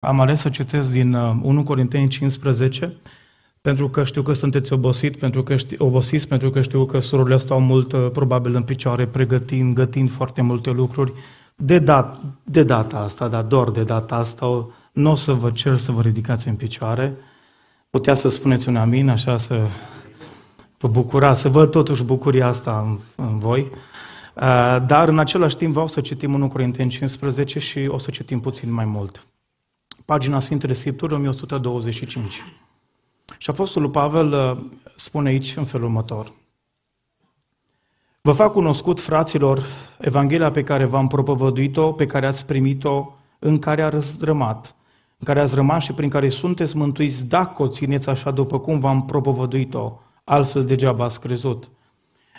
Am ales să citesc din 1 uh, Corinteni 15, pentru că știu că sunteți obosit, pentru că știu, obosiți, pentru că știu că surorile stau mult, uh, probabil, în picioare, pregătind, gătind foarte multe lucruri. De, dat, de data asta, dar doar de data asta, nu o să vă cer să vă ridicați în picioare. Putea să spuneți un amin, așa să vă bucura, să văd totuși bucuria asta în, în voi. Uh, dar în același timp vreau să citim 1 Corinteni 15 și o să citim puțin mai mult pagina Sfintele Scripturii 1125. Și Apostolul Pavel uh, spune aici în felul următor. Vă fac cunoscut, fraților, Evanghelia pe care v-am propovăduit-o, pe care ați primit-o, în care a răzrămat, în care ați rămas și prin care sunteți mântuiți dacă o țineți așa după cum v-am propovăduit-o, altfel degeaba ați crezut.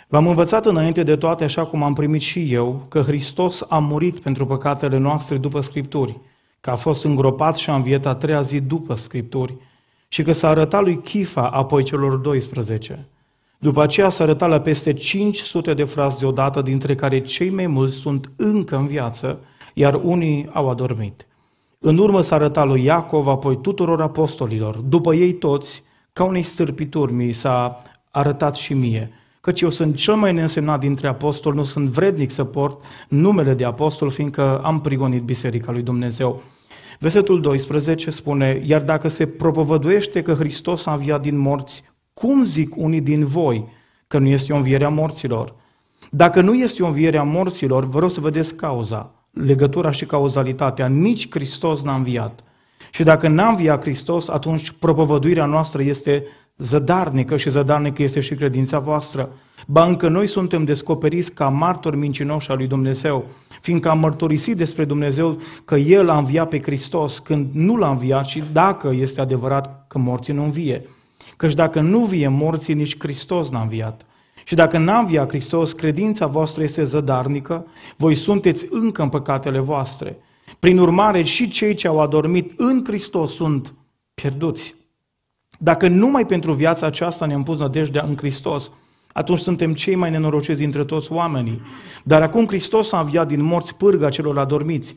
V-am învățat înainte de toate, așa cum am primit și eu, că Hristos a murit pentru păcatele noastre după Scripturi, că a fost îngropat și a înviat a treia zi după Scripturi și că s-a arătat lui Chifa, apoi celor 12. După aceea s-a arătat la peste 500 de frați deodată, dintre care cei mai mulți sunt încă în viață, iar unii au adormit. În urmă s-a arătat lui Iacov, apoi tuturor apostolilor. După ei toți, ca unei stârpituri mi s-a arătat și mie – Căci eu sunt cel mai neînsemnat dintre apostoli, nu sunt vrednic să port numele de apostol, fiindcă am prigonit biserica lui Dumnezeu. Versetul 12 spune, iar dacă se propovăduiește că Hristos a înviat din morți, cum zic unii din voi că nu este o înviere a morților? Dacă nu este o înviere a morților, vă rog să vedeți cauza, legătura și cauzalitatea. Nici Hristos n-a înviat. Și dacă n-a înviat Hristos, atunci propovăduirea noastră este zădarnică și zădarnică este și credința voastră. Ba încă noi suntem descoperiți ca martori mincinoși al lui Dumnezeu, fiindcă am mărturisit despre Dumnezeu că El a înviat pe Hristos când nu l-a înviat și dacă este adevărat că morții nu învie. Căci dacă nu vie morții, nici Hristos n-a înviat. Și dacă n-a înviat Hristos, credința voastră este zădarnică, voi sunteți încă în păcatele voastre. Prin urmare, și cei ce au adormit în Hristos sunt pierduți. Dacă numai pentru viața aceasta ne-am pus nădejdea în Hristos, atunci suntem cei mai nenorociți dintre toți oamenii. Dar acum Hristos a înviat din morți pârga celor adormiți.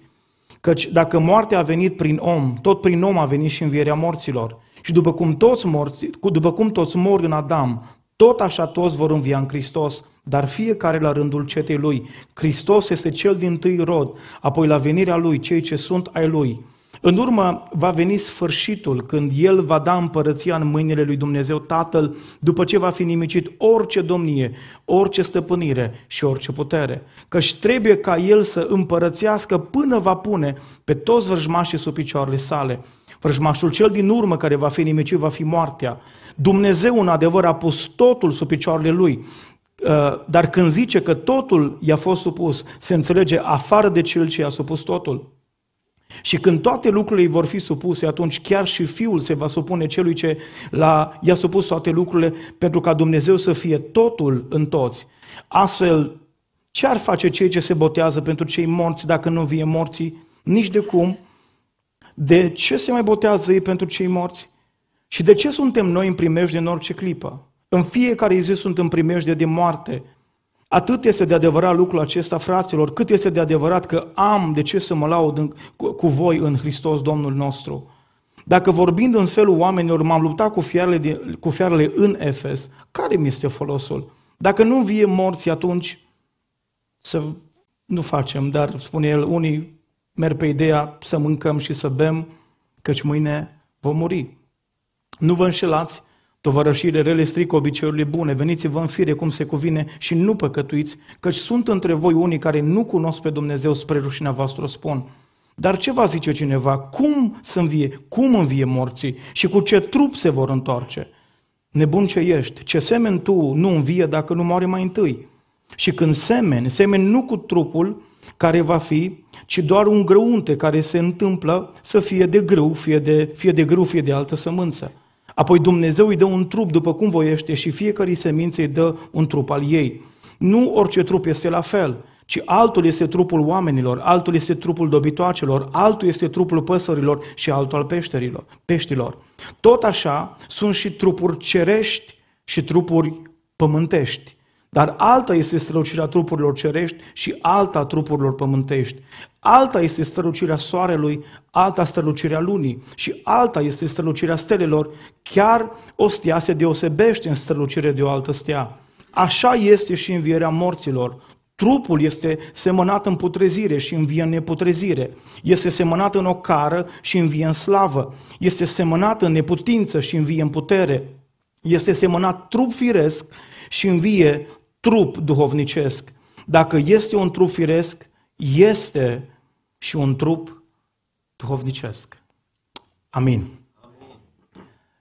Căci dacă moartea a venit prin om, tot prin om a venit și învierea morților. Și după cum toți, morți, după cum toți mor în Adam, tot așa toți vor învia în Hristos, dar fiecare la rândul cetei lui. Hristos este cel din tâi rod, apoi la venirea lui, cei ce sunt ai lui. În urmă va veni sfârșitul când El va da împărăția în mâinile lui Dumnezeu Tatăl după ce va fi nimicit orice domnie, orice stăpânire și orice putere. Căci trebuie ca El să împărățească până va pune pe toți vrăjmașii sub picioarele sale. Vrăjmașul cel din urmă care va fi nimicit va fi moartea. Dumnezeu în adevăr a pus totul sub picioarele Lui uh, dar când zice că totul i-a fost supus, se înțelege afară de cel ce i-a supus totul. Și când toate lucrurile vor fi supuse, atunci chiar și Fiul se va supune celui ce la, i-a supus toate lucrurile, pentru ca Dumnezeu să fie totul în toți. Astfel, ce ar face cei ce se botează pentru cei morți dacă nu vie morții? Nici de cum. De ce se mai botează ei pentru cei morți? Și de ce suntem noi în primejde în orice clipă? În fiecare zi sunt în primejde de moarte, Atât este de adevărat lucrul acesta, fraților, cât este de adevărat că am de ce să mă laud în, cu, cu voi în Hristos Domnul nostru. Dacă vorbind în felul oamenilor m-am luptat cu fiarele, de, cu fiarele în Efes, care mi este folosul? Dacă nu vie morți atunci să nu facem, dar spune el, unii merg pe ideea să mâncăm și să bem, căci mâine vom muri. Nu vă înșelați, Tovarășirile rele strică obiceiurile bune, veniți-vă în fire cum se cuvine și nu păcătuiți, căci sunt între voi unii care nu cunosc pe Dumnezeu spre rușinea voastră, spun. Dar ce va zice cineva? Cum să învie? Cum învie morții? Și cu ce trup se vor întoarce? Nebun ce ești, ce semen tu nu învie dacă nu moare mai întâi? Și când semen, semen nu cu trupul care va fi, ci doar un grăunte care se întâmplă să fie de grâu, fie de, fie de grâu, fie de altă sămânță. Apoi Dumnezeu îi dă un trup după cum voiește și fiecare semințe îi dă un trup al ei. Nu orice trup este la fel, ci altul este trupul oamenilor, altul este trupul dobitoacelor, altul este trupul păsărilor și altul al peșterilor, peștilor. Tot așa sunt și trupuri cerești și trupuri pământești. Dar alta este strălucirea trupurilor cerești și alta trupurilor pământești. Alta este strălucirea soarelui, alta strălucirea lunii și alta este strălucirea stelelor. Chiar o stea se deosebește în strălucire de o altă stea. Așa este și învierea morților. Trupul este semănat în putrezire și învie în neputrezire. Este semănat în ocară și învie în slavă. Este semănat în neputință și învie în putere. Este semănat trup firesc și învie trup duhovnicesc. Dacă este un trup firesc, este și un trup duhovnicesc. Amin.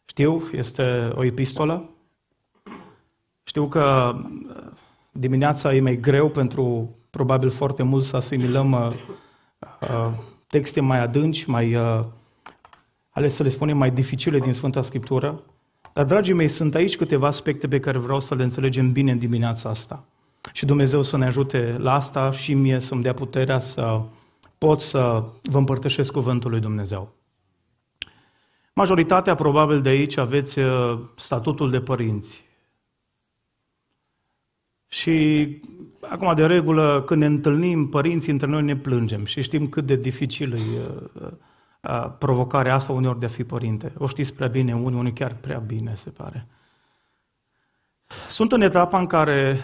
Știu, este o epistolă. Știu că uh, dimineața e mai greu pentru probabil foarte mult să asimilăm uh, uh, texte mai adânci, mai, uh, ales să le spunem mai dificile din Sfânta Scriptură, dar, dragii mei, sunt aici câteva aspecte pe care vreau să le înțelegem bine în dimineața asta. Și Dumnezeu să ne ajute la asta și mie să-mi dea puterea să pot să vă împărtășesc cuvântul lui Dumnezeu. Majoritatea, probabil, de aici aveți uh, statutul de părinți. Și acum, de regulă, când ne întâlnim, părinții între noi ne plângem și știm cât de dificil e uh, provocarea asta uneori de a fi părinte. O știți prea bine, unii, unii chiar prea bine, se pare. Sunt în etapa în care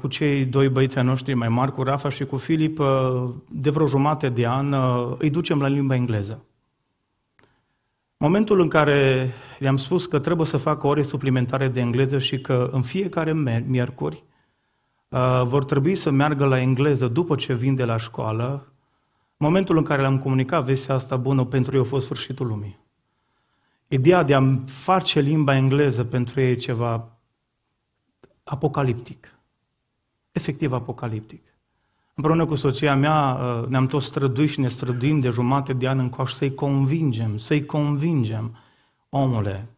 cu cei doi băieți ai noștri mai mari, cu Rafa și cu Filip, de vreo jumate de an îi ducem la limba engleză. Momentul în care le-am spus că trebuie să facă ore suplimentare de engleză și că în fiecare miercuri vor trebui să meargă la engleză după ce vin de la școală, Momentul în care le-am comunicat vestea asta bună, pentru ei a fost sfârșitul lumii. Ideea de a face limba engleză pentru ei ceva apocaliptic. Efectiv apocaliptic. Împreună cu soția mea uh, ne-am tot străduit și ne străduim de jumate de an încoace să-i convingem, să-i convingem. Omule,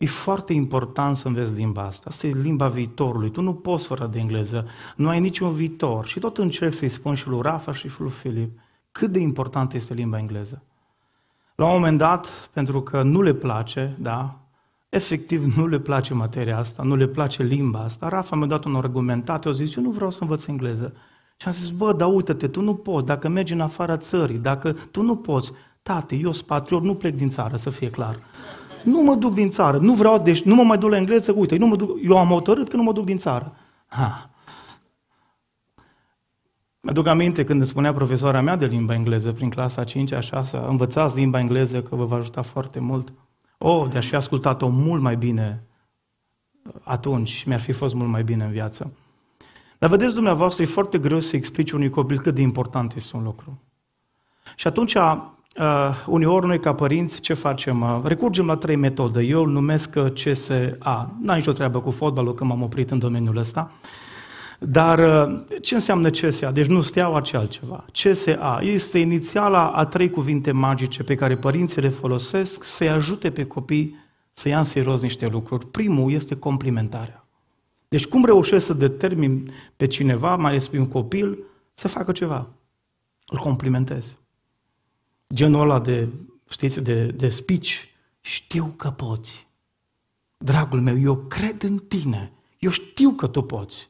E foarte important să înveți limba asta. Asta e limba viitorului. Tu nu poți fără de engleză. Nu ai niciun viitor. Și tot încerc să-i spun și lui Rafa și lui Filip cât de importantă este limba engleză. La un moment dat, pentru că nu le place, da, efectiv nu le place materia asta, nu le place limba asta, Rafa mi-a dat un argumentat, eu zis, eu nu vreau să învăț engleză. Și am zis, bă, dar uite-te, tu nu poți, dacă mergi în afara țării, dacă tu nu poți, tate, eu sunt patriot, nu plec din țară, să fie clar nu mă duc din țară, nu vreau, deci nu mă mai duc la engleză, uite, nu mă duc, eu am hotărât că nu mă duc din țară. Ha. Mi-aduc aminte când îmi spunea profesoara mea de limba engleză prin clasa 5-a, 6 învățați limba engleză că vă va ajuta foarte mult. Oh, de-aș fi ascultat-o mult mai bine atunci, mi-ar fi fost mult mai bine în viață. Dar vedeți dumneavoastră, e foarte greu să explici unui copil cât de important este un lucru. Și atunci Uh, uneori noi ca părinți ce facem? Uh, recurgem la trei metode. Eu îl numesc uh, CSA. N-am nicio treabă cu fotbalul că m-am oprit în domeniul ăsta. Dar uh, ce înseamnă CSA? Deci nu steaua, ce altceva. CSA este inițiala a trei cuvinte magice pe care părinții le folosesc să-i ajute pe copii să ia în serios niște lucruri. Primul este complimentarea. Deci cum reușesc să determin pe cineva, mai ales pe un copil, să facă ceva? Îl complimentez genul ăla de, știți, de, de speech, știu că poți. Dragul meu, eu cred în tine. Eu știu că tu poți.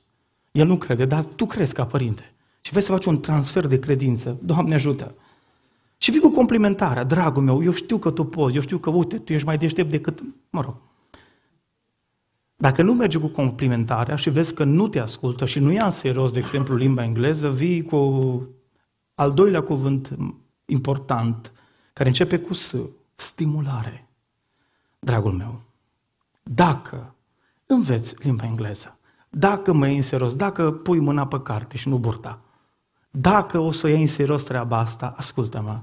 El nu crede, dar tu crezi ca părinte. Și vei să faci un transfer de credință. Doamne ajută! Și vii cu complimentarea. Dragul meu, eu știu că tu poți. Eu știu că, uite, tu ești mai deștept decât, mă rog. Dacă nu merge cu complimentarea și vezi că nu te ascultă și nu ia în serios, de exemplu, limba engleză, vii cu al doilea cuvânt important, care începe cu S, stimulare. Dragul meu, dacă înveți limba engleză, dacă mă iei în serios, dacă pui mâna pe carte și nu burta, dacă o să iei în serios treaba asta, ascultă-mă,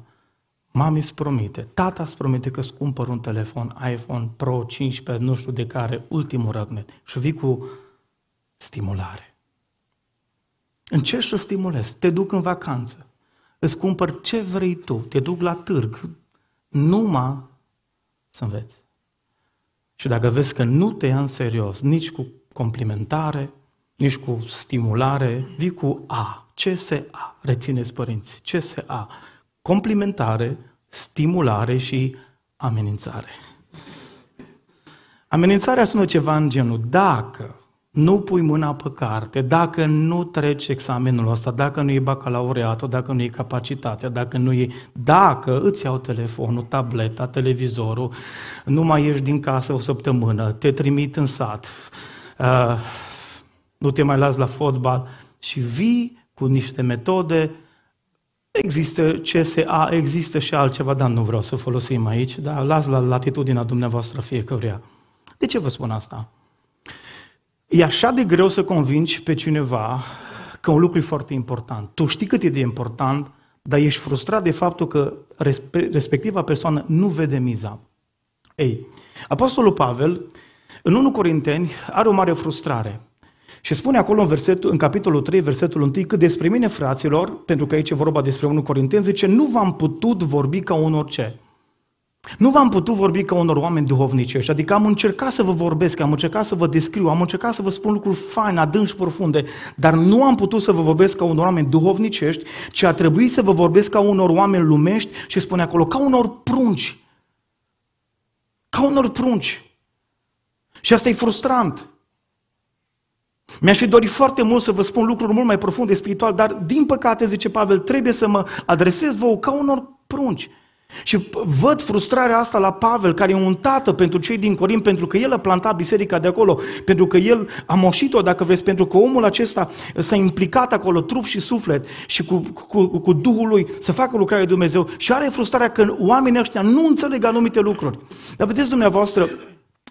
mami îți promite, tata îți promite că îți cumpăr un telefon iPhone Pro 15, nu știu de care, ultimul răgnet și vii cu stimulare. Încerci să stimulezi, te duc în vacanță, îți cumpăr ce vrei tu, te duc la târg, numai să înveți. Și dacă vezi că nu te ia în serios, nici cu complimentare, nici cu stimulare, vii cu A, CSA, rețineți părinți, CSA, complimentare, stimulare și amenințare. Amenințarea sună ceva în genul, dacă nu pui mâna pe carte, dacă nu treci examenul ăsta, dacă nu e bacalaureatul, dacă nu e capacitatea, dacă nu e... Dacă îți iau telefonul, tableta, televizorul, nu mai ieși din casă o săptămână, te trimit în sat, uh, nu te mai las la fotbal și vii cu niște metode, există CSA, există și altceva, dar nu vreau să folosim aici, dar las la latitudinea dumneavoastră fiecăruia. De ce vă spun asta? E așa de greu să convingi pe cineva că un lucru e foarte important. Tu știi cât e de important, dar ești frustrat de faptul că respectiva persoană nu vede miza. Ei, Apostolul Pavel, în 1 Corinteni, are o mare frustrare. Și spune acolo în, versetul, în capitolul 3, versetul 1, că despre mine, fraților, pentru că aici e vorba despre 1 Corinteni, zice, nu v-am putut vorbi ca un orice. Nu v-am putut vorbi ca unor oameni duhovnicești, adică am încercat să vă vorbesc, am încercat să vă descriu, am încercat să vă spun lucruri fine, adânci, profunde, dar nu am putut să vă vorbesc ca unor oameni duhovnicești, ci a trebuit să vă vorbesc ca unor oameni lumești și spune acolo, ca unor prunci. Ca unor prunci. Și asta e frustrant. Mi-aș fi dorit foarte mult să vă spun lucruri mult mai profunde spiritual, dar din păcate, zice Pavel, trebuie să mă adresez vouă ca unor prunci. Și văd frustrarea asta la Pavel, care e un tată pentru cei din Corint, pentru că el a plantat biserica de acolo, pentru că el a moșit-o, dacă vreți, pentru că omul acesta s-a implicat acolo, trup și suflet, și cu, cu, cu cu Duhul lui, să facă lucrarea de Dumnezeu și are frustrarea că oamenii ăștia nu înțeleg anumite lucruri. Dar vedeți dumneavoastră,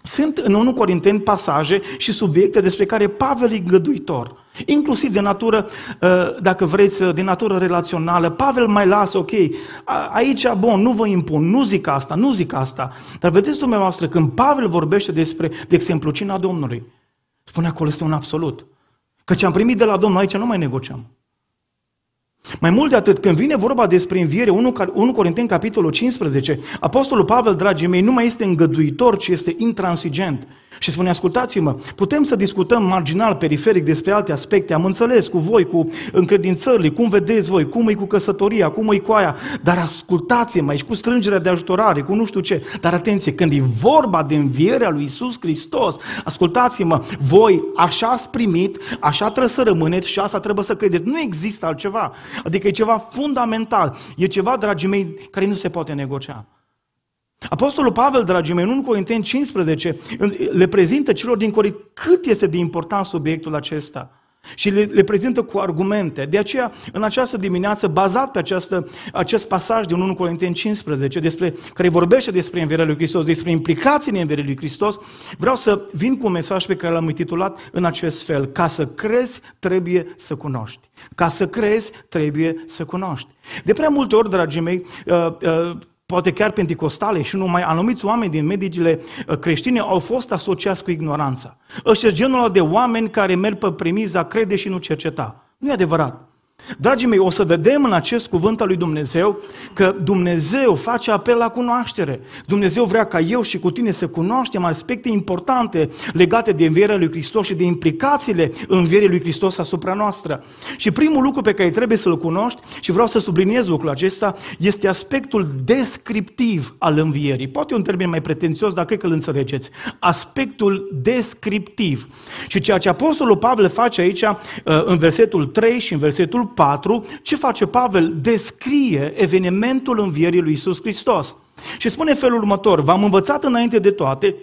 sunt în 1 Corinteni pasaje și subiecte despre care Pavel e găduitor. Inclusiv de natură, ă, dacă vreți, de natură relațională. Pavel mai lasă, ok, aici, bun, nu vă impun, nu zic asta, nu zic asta. Dar vedeți dumneavoastră, când Pavel vorbește despre, de exemplu, cina Domnului, spune acolo este un absolut. Că ce am primit de la Domnul aici nu mai negociam. Mai mult de atât, când vine vorba despre înviere, 1, Corinteni, capitolul 15, Apostolul Pavel, dragii mei, nu mai este îngăduitor, ci este intransigent. Și spune, ascultați-mă, putem să discutăm marginal, periferic despre alte aspecte, am înțeles cu voi, cu încredințările, cum vedeți voi, cum e cu căsătoria, cum e cu aia, dar ascultați-mă, aici cu strângerea de ajutorare, cu nu știu ce. Dar atenție, când e vorba de învierea lui Isus Hristos, ascultați-mă, voi așa ați primit, așa trebuie să rămâneți și asta trebuie să credeți. Nu există altceva. Adică e ceva fundamental, e ceva, dragii mei, care nu se poate negocia. Apostolul Pavel, dragii mei, în 1 Corinteni 15, le prezintă celor din Corint cât este de important subiectul acesta. Și le, le prezintă cu argumente. De aceea, în această dimineață, bazat pe această, acest pasaj din 1 Corinteni 15, despre, care vorbește despre învierea lui Hristos, despre în învierea lui Hristos, vreau să vin cu un mesaj pe care l-am intitulat în acest fel. Ca să crezi, trebuie să cunoști. Ca să crezi, trebuie să cunoști. De prea multe ori, dragii mei, uh, uh, poate chiar pentecostale și numai anumiți oameni din medicile uh, creștine au fost asociați cu ignoranța. Ăștia genul de oameni care merg pe premiza crede și nu cerceta. Nu e adevărat. Dragii mei, o să vedem în acest cuvânt al lui Dumnezeu că Dumnezeu face apel la cunoaștere. Dumnezeu vrea ca eu și cu tine să cunoaștem aspecte importante legate de învierea lui Hristos și de implicațiile învierii lui Hristos asupra noastră. Și primul lucru pe care trebuie să-l cunoști, și vreau să subliniez lucrul acesta, este aspectul descriptiv al învierii. Poate un termen mai pretențios, dar cred că îl înțelegeți. Aspectul descriptiv. Și ceea ce Apostolul Pavel face aici, uh, în versetul 3 și în versetul capitolul 4, ce face Pavel? Descrie evenimentul învierii lui Iisus Hristos. Și spune felul următor, v-am învățat înainte de toate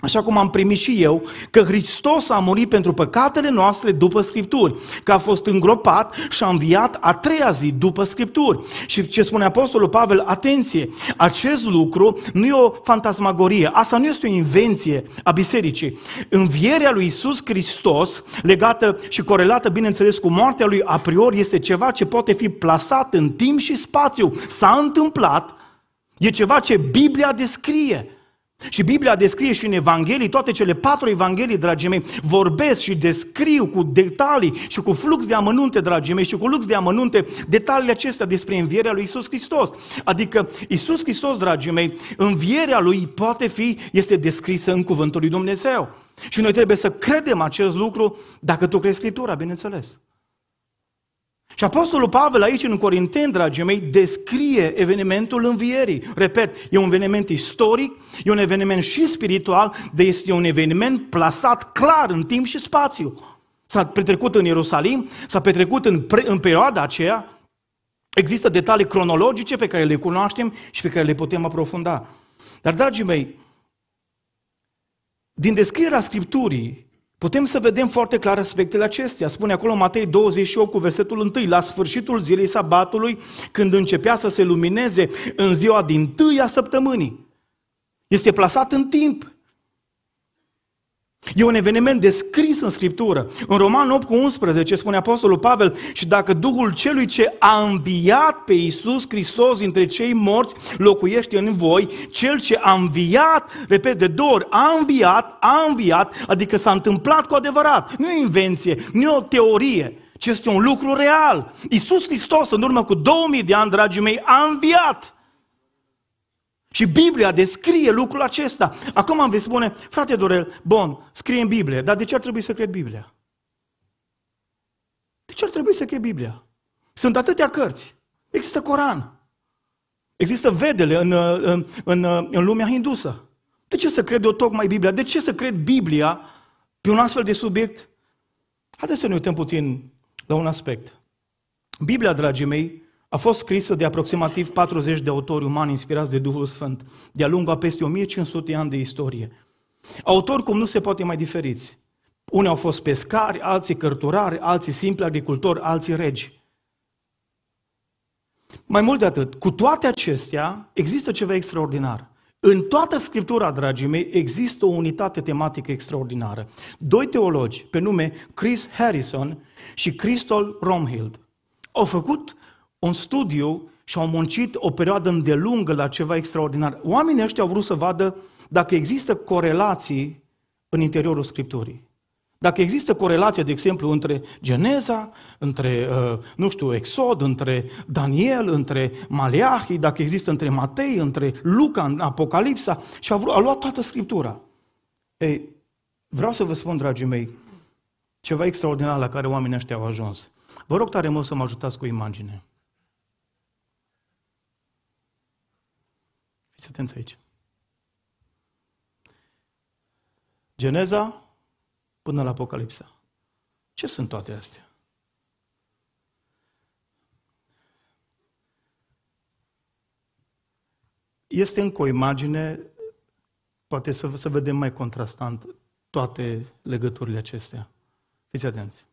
Așa cum am primit și eu, că Hristos a murit pentru păcatele noastre după Scripturi, că a fost îngropat și a înviat a treia zi după Scripturi. Și ce spune Apostolul Pavel, atenție, acest lucru nu e o fantasmagorie, asta nu este o invenție a bisericii. Învierea lui Isus Hristos, legată și corelată, bineînțeles, cu moartea lui a priori, este ceva ce poate fi plasat în timp și spațiu. S-a întâmplat, e ceva ce Biblia descrie. Și Biblia descrie și în Evanghelii, toate cele patru Evanghelii, dragii mei, vorbesc și descriu cu detalii și cu flux de amănunte, dragii mei, și cu lux de amănunte detaliile acestea despre învierea lui Isus Hristos. Adică Isus Hristos, dragii mei, învierea lui poate fi, este descrisă în cuvântul lui Dumnezeu. Și noi trebuie să credem acest lucru dacă tu crezi Scriptura, bineînțeles. Și Apostolul Pavel aici în Corinteni, dragii mei, descrie evenimentul învierii. Repet, e un eveniment istoric, e un eveniment și spiritual, dar este un eveniment plasat clar în timp și spațiu. S-a petrecut în Ierusalim, s-a petrecut în, pre, în perioada aceea, există detalii cronologice pe care le cunoaștem și pe care le putem aprofunda. Dar, dragii mei, din descrierea Scripturii, Putem să vedem foarte clar aspectele acestea. Spune acolo Matei 28 cu versetul 1. La sfârșitul zilei sabatului, când începea să se lumineze în ziua din tâia săptămânii. Este plasat în timp. E un eveniment descris în Scriptură. În Roman 8 cu 11 spune Apostolul Pavel, și dacă Duhul celui ce a înviat pe Iisus Hristos dintre cei morți locuiește în voi, cel ce a înviat, repet de două ori, a înviat, a înviat, adică s-a întâmplat cu adevărat. Nu e invenție, nu e o teorie, ci este un lucru real. Iisus Hristos în urmă cu 2000 de ani, dragii mei, a înviat. Și Biblia descrie lucrul acesta. Acum am vei spune, frate Dorel, bun, scrie în Biblie, dar de ce ar trebui să cred Biblia? De ce ar trebui să cred Biblia? Sunt atâtea cărți. Există Coran. Există vedele în, în, în, în lumea hindusă. De ce să cred eu tocmai Biblia? De ce să cred Biblia pe un astfel de subiect? Haideți să ne uităm puțin la un aspect. Biblia, dragii mei, a fost scrisă de aproximativ 40 de autori umani inspirați de Duhul Sfânt, de-a lungul a peste 1500 de ani de istorie. Autori cum nu se poate mai diferiți. Unii au fost pescari, alții cărturari, alții simpli agricultori, alții regi. Mai mult de atât, cu toate acestea, există ceva extraordinar. În toată Scriptura, dragii mei, există o unitate tematică extraordinară. Doi teologi, pe nume Chris Harrison și Crystal Romhild, au făcut un studiu și au muncit o perioadă îndelungă la ceva extraordinar. Oamenii ăștia au vrut să vadă dacă există corelații în interiorul Scripturii. Dacă există corelație, de exemplu, între Geneza, între, uh, nu știu, Exod, între Daniel, între Maleahi, dacă există între Matei, între Luca, Apocalipsa, și a, vrut, a luat toată Scriptura. Ei, vreau să vă spun, dragii mei, ceva extraordinar la care oamenii ăștia au ajuns. Vă rog tare mult să mă ajutați cu imagine. Fiți atenți aici. Geneza până la Apocalipsa. Ce sunt toate astea? Este încă o imagine, poate să, să vedem mai contrastant toate legăturile acestea. Fiți atenți.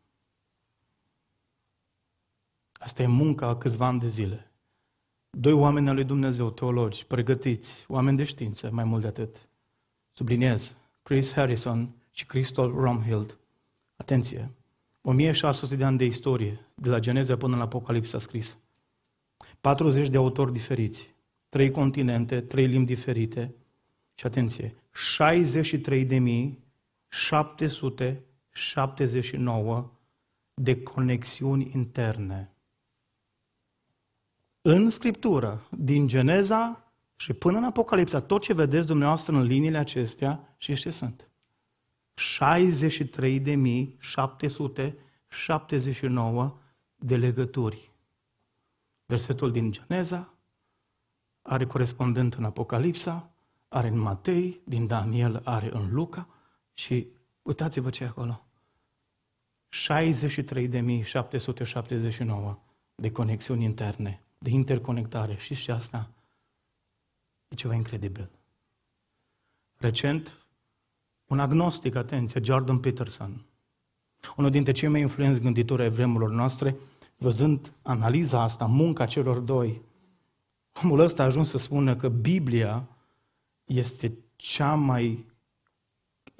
Asta e munca a câțiva ani de zile doi oameni al lui Dumnezeu, teologi, pregătiți, oameni de știință, mai mult de atât. Subliniez, Chris Harrison și Crystal Romhild. Atenție! 1600 de ani de istorie, de la Geneza până la Apocalipsa a scris. 40 de autori diferiți, trei continente, trei limbi diferite și atenție, 63.779 de conexiuni interne în Scriptură, din Geneza și până în Apocalipsa, tot ce vedeți dumneavoastră în liniile acestea, și ce sunt? 63.779 de legături. Versetul din Geneza are corespondent în Apocalipsa, are în Matei, din Daniel are în Luca și uitați-vă ce e acolo. 63.779 de conexiuni interne de interconectare. și și asta? E ceva incredibil. Recent, un agnostic, atenție, Jordan Peterson, unul dintre cei mai influenți gânditori ai vremurilor noastre, văzând analiza asta, munca celor doi, omul ăsta a ajuns să spună că Biblia este cea mai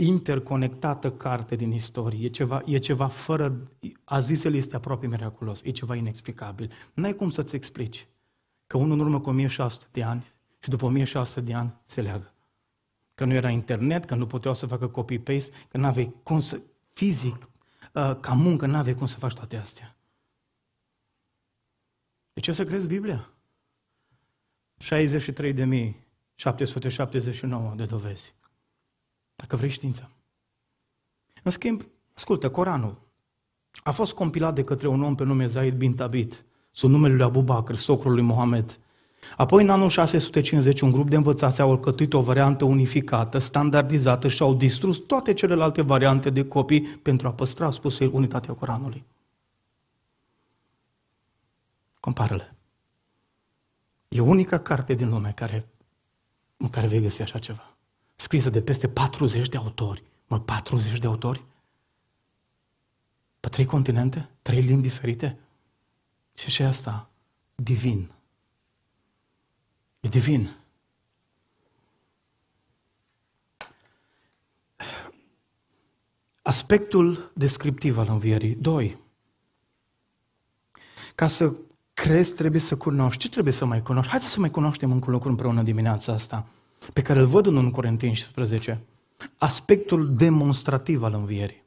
interconectată carte din istorie, e ceva, e ceva fără, a el, este aproape miraculos, e ceva inexplicabil. N-ai cum să-ți explici că unul în urmă cu 1600 de ani și după 1600 de ani se leagă. Că nu era internet, că nu puteau să facă copy-paste, că nu aveai cum să, fizic, uh, ca muncă, nu aveai cum să faci toate astea. De ce să crezi Biblia? 63.779 de dovezi. Dacă vrei știință. În schimb, ascultă, Coranul a fost compilat de către un om pe nume Zaid bin Tabit, sub numele lui Abu Bakr, socrul lui Mohamed. Apoi, în anul 650, un grup de învățați au alcătuit o variantă unificată, standardizată și au distrus toate celelalte variante de copii pentru a păstra, spus el, unitatea Coranului. Compară-le. E unica carte din lume care, în care vei găsi așa ceva scrisă de peste 40 de autori. Mă, 40 de autori? Pe trei continente? Trei limbi diferite? Și și asta? Divin. E divin. Aspectul descriptiv al învierii. doi. Ca să crezi, trebuie să cunoști. Ce trebuie să mai cunoști? Haideți să mai cunoaștem încă lucru împreună dimineața asta pe care îl văd în 1 Corinteni 16, aspectul demonstrativ al învierii.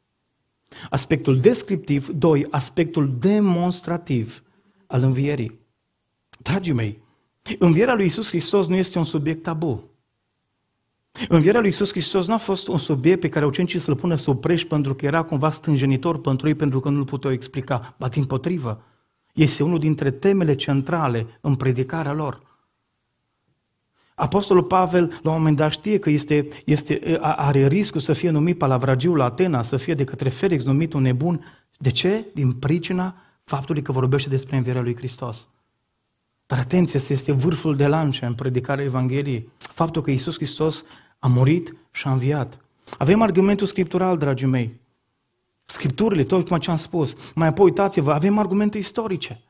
Aspectul descriptiv, doi, aspectul demonstrativ al învierii. Dragii mei, învierea lui Isus Hristos nu este un subiect tabu. Învierea lui Isus Hristos nu a fost un subiect pe care ucenicii să-l pună sub preș pentru că era cumva stânjenitor pentru ei pentru că nu-l puteau explica, ba din potrivă. Este unul dintre temele centrale în predicarea lor. Apostolul Pavel, la un moment dat, știe că este, este, are riscul să fie numit palavragiul la Atena, să fie de către Felix numit un nebun. De ce? Din pricina faptului că vorbește despre învierea lui Hristos. Dar atenție, este vârful de lance în predicarea Evangheliei. Faptul că Iisus Hristos a murit și a înviat. Avem argumentul scriptural, dragii mei. Scripturile, tot cum ce am spus. Mai apoi uitați-vă, avem argumente istorice.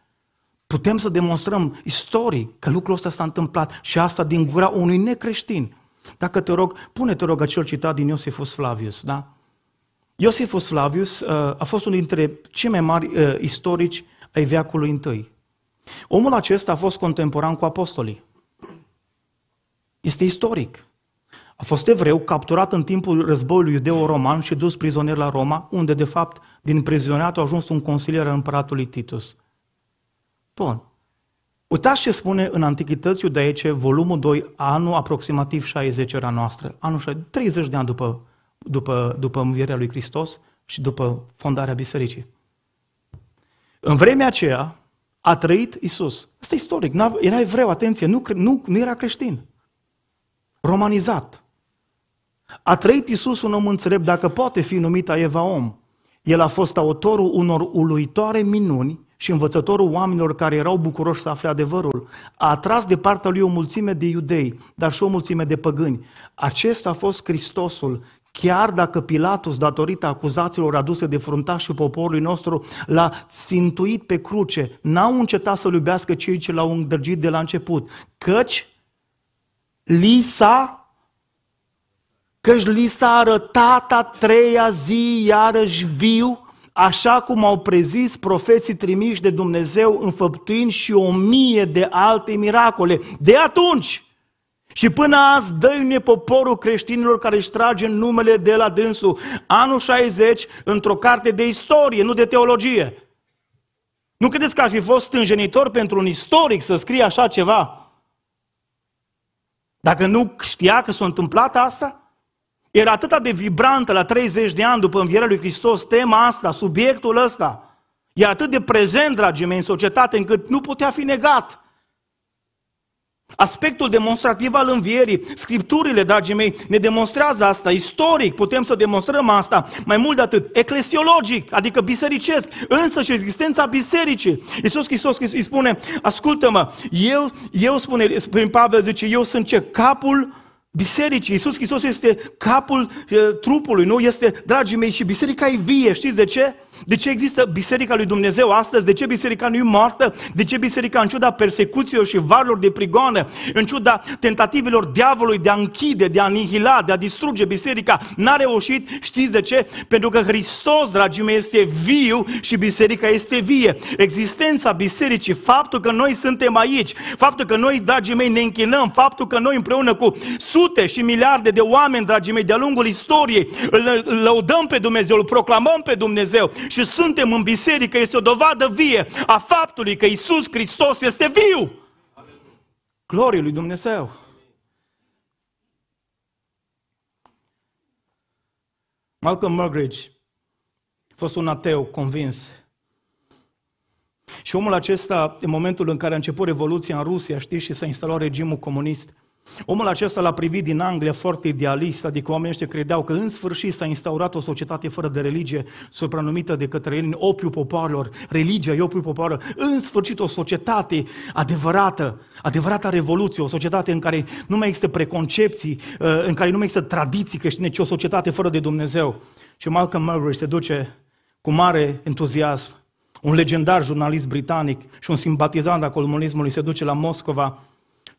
Putem să demonstrăm istoric că lucrul ăsta s-a întâmplat și asta din gura unui necreștin. Dacă te rog, pune te rog acel citat din Iosifus Flavius, da? Iosifus Flavius uh, a fost unul dintre cei mai mari uh, istorici ai veacului întâi. Omul acesta a fost contemporan cu apostolii. Este istoric. A fost evreu capturat în timpul războiului iudeo-roman și dus prizonier la Roma, unde, de fapt, din prizoniat a ajuns un consilier al împăratului Titus – Bun. Uitați ce spune în Antichități Iudaice, volumul 2, anul aproximativ 60 era noastră, anul 60, 30 de ani după, după, după învierea lui Hristos și după fondarea bisericii. În vremea aceea a trăit Isus. Asta e istoric, era evreu, atenție, nu, nu, nu era creștin. Romanizat. A trăit Isus un om înțelept, dacă poate fi numit a Eva om. El a fost autorul unor uluitoare minuni și învățătorul oamenilor care erau bucuroși să afle adevărul. A atras de partea lui o mulțime de iudei, dar și o mulțime de păgâni. Acesta a fost Hristosul, chiar dacă Pilatus, datorită acuzațiilor aduse de fruntașii poporului nostru, l-a țintuit pe cruce, n-au încetat să-L iubească cei ce l-au îndrăgit de la început, căci li s-a căci li s-a arătat a treia zi iarăși viu așa cum au prezis profeții trimiși de Dumnezeu, înfăptuind și o mie de alte miracole. De atunci și până azi dă-ne poporul creștinilor care își trage numele de la dânsul. Anul 60, într-o carte de istorie, nu de teologie. Nu credeți că ar fi fost stânjenitor pentru un istoric să scrie așa ceva? Dacă nu știa că s-a întâmplat asta? Era atât de vibrantă la 30 de ani după învierea lui Hristos tema asta, subiectul ăsta. E atât de prezent, dragii mei, în societate, încât nu putea fi negat. Aspectul demonstrativ al învierii, scripturile, dragii mei, ne demonstrează asta, istoric, putem să demonstrăm asta, mai mult de atât, eclesiologic, adică bisericesc, însă și existența bisericii. Iisus Hristos îi spune, ascultă-mă, eu, eu spune, prin Pavel zice, eu sunt ce? Capul bisericii. Iisus Hristos este capul e, trupului, nu? Este, dragii mei, și biserica e vie. Știți de ce? De ce există biserica lui Dumnezeu astăzi? De ce biserica nu e moartă? De ce biserica, în ciuda persecuțiilor și varilor de prigoană, în ciuda tentativelor diavolului de a închide, de a anihila, de a distruge biserica, n-a reușit? Știți de ce? Pentru că Hristos, dragii mei, este viu și biserica este vie. Existența bisericii, faptul că noi suntem aici, faptul că noi, dragii mei, ne închinăm, faptul că noi împreună cu sub sute și miliarde de oameni, dragii mei, de-a lungul istoriei. Îl lăudăm pe Dumnezeu, îl proclamăm pe Dumnezeu și suntem în biserică. Este o dovadă vie a faptului că Isus Hristos este viu. Glorie lui Dumnezeu. Malcolm Murgridge a fost un ateu convins. Și omul acesta, în momentul în care a început Revoluția în Rusia, știți, și s-a instalat regimul comunist, Omul acesta l-a privit din Anglia foarte idealist, adică oamenii ăștia credeau că în sfârșit s-a instaurat o societate fără de religie, supranumită de către el opiu popoarelor, religia e opiu popoarelor, în sfârșit o societate adevărată, adevărata revoluție, o societate în care nu mai există preconcepții, uh, în care nu mai există tradiții creștine, ci o societate fără de Dumnezeu. Și Malcolm Murray se duce cu mare entuziasm, un legendar jurnalist britanic și un simpatizant al comunismului se duce la Moscova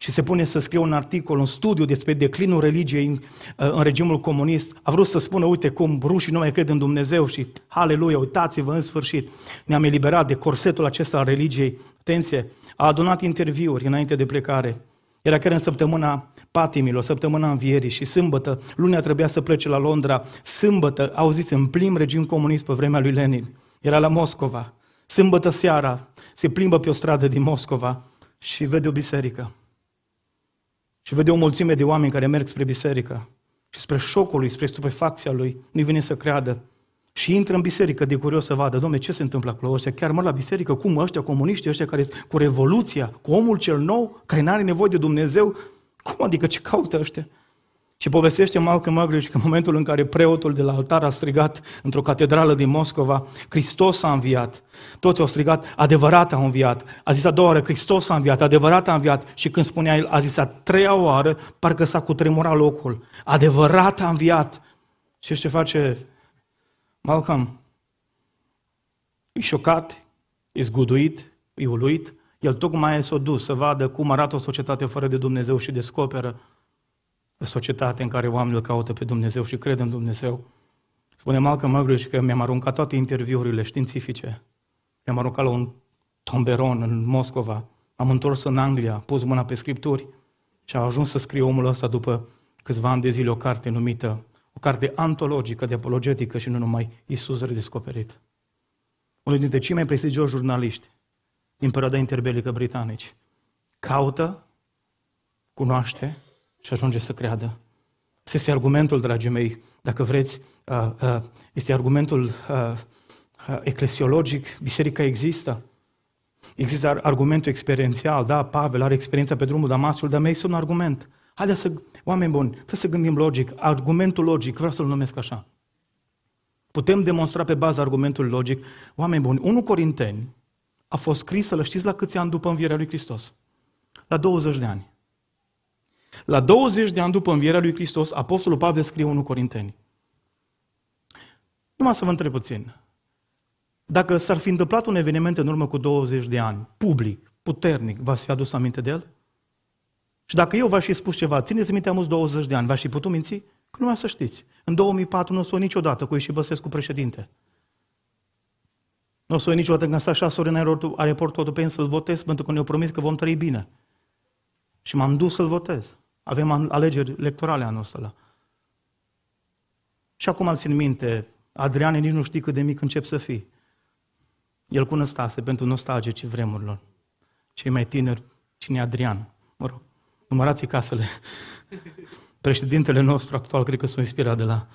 și se pune să scrie un articol, un studiu despre declinul religiei în, uh, în regimul comunist, a vrut să spună, uite cum rușii nu mai cred în Dumnezeu și haleluia, uitați-vă în sfârșit, ne-am eliberat de corsetul acesta al religiei. Atenție, a adunat interviuri înainte de plecare. Era chiar în săptămâna patimilor, săptămâna învierii și sâmbătă, lunea trebuia să plece la Londra, sâmbătă, auziți, în prim regim comunist pe vremea lui Lenin, era la Moscova. Sâmbătă seara se plimbă pe o stradă din Moscova și vede o biserică și vede o mulțime de oameni care merg spre biserică și spre șocul lui, spre stupefacția lui, nu-i vine să creadă. Și intră în biserică de curios să vadă, domne, ce se întâmplă acolo ăștia? Chiar mă la biserică, cum ăștia comuniști ăștia care cu revoluția, cu omul cel nou, care nu are nevoie de Dumnezeu, cum adică ce caută ăștia? Și povestește Malcă Măgliș că în momentul în care preotul de la altar a strigat într-o catedrală din Moscova, Hristos a înviat. Toți au strigat, adevărat a înviat. A zis a doua oară, Hristos a înviat, adevărat a înviat. Și când spunea el, a zis a treia oară, parcă s-a cutremurat locul. Adevărat a înviat. Și ce face Malcolm? E șocat, e zguduit, e uluit. El tocmai s-a dus să vadă cum arată o societate fără de Dumnezeu și descoperă societate în care oamenii îl caută pe Dumnezeu și cred în Dumnezeu. Spune Malcolm și că mi-am aruncat toate interviurile științifice. Mi-am aruncat la un tomberon în Moscova. Am întors în Anglia, pus mâna pe scripturi și a ajuns să scrie omul ăsta după câțiva ani de zile o carte numită, o carte antologică, de apologetică și nu numai, Iisus redescoperit. Unul dintre cei mai prestigioși jurnaliști din perioada interbelică britanici caută, cunoaște și ajunge să creadă. Este argumentul, dragii mei, dacă vreți, este argumentul eclesiologic, biserica există. Există argumentul experiențial, da, Pavel are experiența pe drumul Damasul, dar mai este un argument. Haideți să, oameni buni, trebuie să gândim logic, argumentul logic, vreau să-l numesc așa. Putem demonstra pe baza argumentului logic, oameni buni, 1 Corinteni a fost scris, să știți, la câți ani după învierea lui Hristos? La 20 de ani. La 20 de ani după învierea lui Hristos, Apostolul Pavel scrie 1 Corinteni. Numai să vă întreb puțin. Dacă s-ar fi întâmplat un eveniment în urmă cu 20 de ani, public, puternic, v-ați fi adus aminte de el? Și dacă eu v-aș fi spus ceva, țineți minte, am 20 de ani, v-aș fi putut minți? Că numai să știți. În 2004 nu o să o niciodată cu și Băsescu președinte. Nu o să o niciodată când am șase ori în aeroportul, aeroportul pe să-l votez pentru că ne-au promis că vom trăi bine. Și m-am dus să-l votez. Avem alegeri electorale anul ăsta. Da. Și acum îl țin minte, Adriane nici nu știi cât de mic încep să fii. El cu năstase pentru nostalgici vremurilor. Cei mai tineri, cine e Adrian? Mă rog, numărați casele. Președintele nostru actual cred că s-a inspirat de la...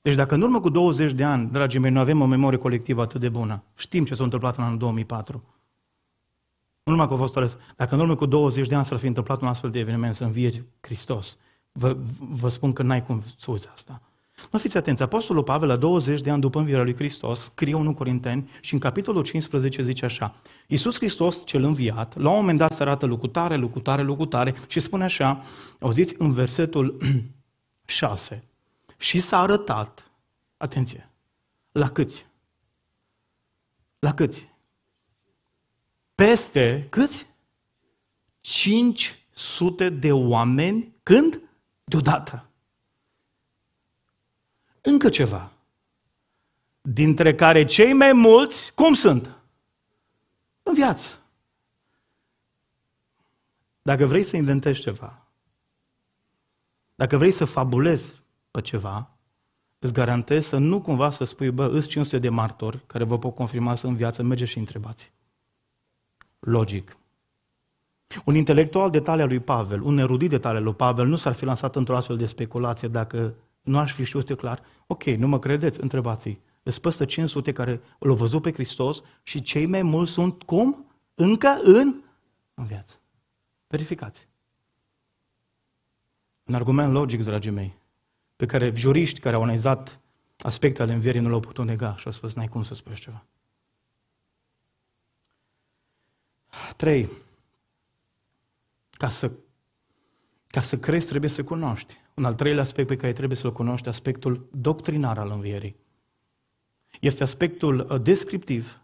Deci dacă în urmă cu 20 de ani, dragii mei, nu avem o memorie colectivă atât de bună, știm ce s-a întâmplat în anul 2004, nu numai că a fost ales. Dacă în urmă cu 20 de ani s-ar fi întâmplat un astfel de eveniment să învie Hristos, vă, vă spun că n-ai cum să uiți asta. Nu fiți atenți, Apostolul Pavel, la 20 de ani după învierea lui Hristos, scrie 1 Corinteni și în capitolul 15 zice așa, Iisus Hristos, cel înviat, la un moment dat se arată lucutare, lucutare, lucutare și spune așa, auziți în versetul 6, și s-a arătat, atenție, la câți? La câți? peste câți? 500 de oameni când? Deodată. Încă ceva. Dintre care cei mai mulți, cum sunt? În viață. Dacă vrei să inventezi ceva, dacă vrei să fabulezi pe ceva, îți garantez să nu cumva să spui, bă, îți 500 de martori care vă pot confirma să în viață, mergeți și întrebați logic. Un intelectual de talia lui Pavel, un erudit de talia lui Pavel, nu s-ar fi lansat într-o astfel de speculație dacă nu aș fi știut clar. Ok, nu mă credeți? Întrebați-i. Îți păstă 500 care l-au văzut pe Hristos și cei mai mulți sunt cum? Încă în, în viață. Verificați. Un argument logic, dragii mei, pe care juriști care au analizat aspectele învierii nu l-au putut nega și au spus, n-ai cum să spui ceva. Trei. Ca să, ca să crezi, trebuie să cunoști. Un al treilea aspect pe care trebuie să-l cunoști, aspectul doctrinar al învierii. Este aspectul uh, descriptiv.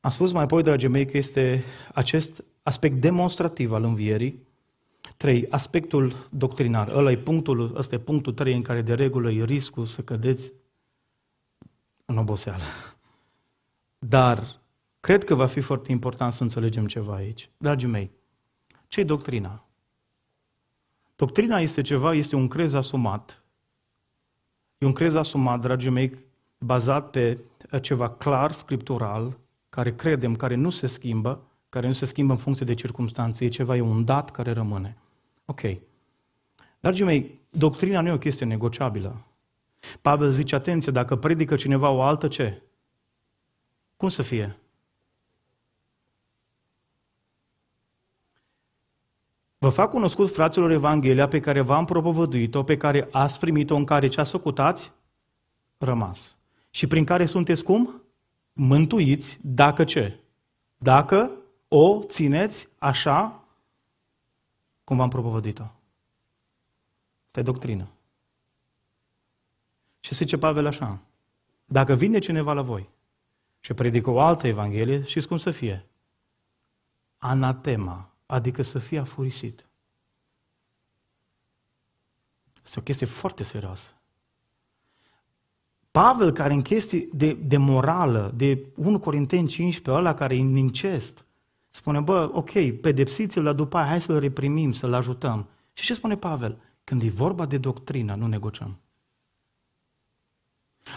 Am spus mai apoi, dragii mei, că este acest aspect demonstrativ al învierii. Trei, aspectul doctrinar. Ăla e punctul, ăsta e punctul trei în care de regulă e riscul să cădeți în oboseală. Dar Cred că va fi foarte important să înțelegem ceva aici. Dragii mei, ce doctrina? Doctrina este ceva, este un crez asumat. E un crez asumat, dragii mei, bazat pe uh, ceva clar, scriptural, care credem, care nu se schimbă, care nu se schimbă în funcție de circunstanțe. E ceva, e un dat care rămâne. Ok. Dragii mei, doctrina nu e o chestie negociabilă. Pavel zice, atenție, dacă predică cineva o altă ce? Cum să fie? Vă fac cunoscut, fraților, Evanghelia pe care v-am propovăduit-o, pe care ați primit-o, în care ce ați făcut ați rămas. Și prin care sunteți cum? Mântuiți dacă ce? Dacă o țineți așa cum v-am propovăduit-o. Asta e doctrină. Și zice Pavel așa, dacă vine cineva la voi și predică o altă Evanghelie, știți cum să fie? Anatema adică să fie afurisit. Este o chestie foarte serioasă. Pavel, care în chestii de, de morală, de 1 Corinteni 15, ăla care e în incest, spune, bă, ok, pedepsiți-l, dar după aia hai să-l reprimim, să-l ajutăm. Și ce spune Pavel? Când e vorba de doctrină, nu negociăm.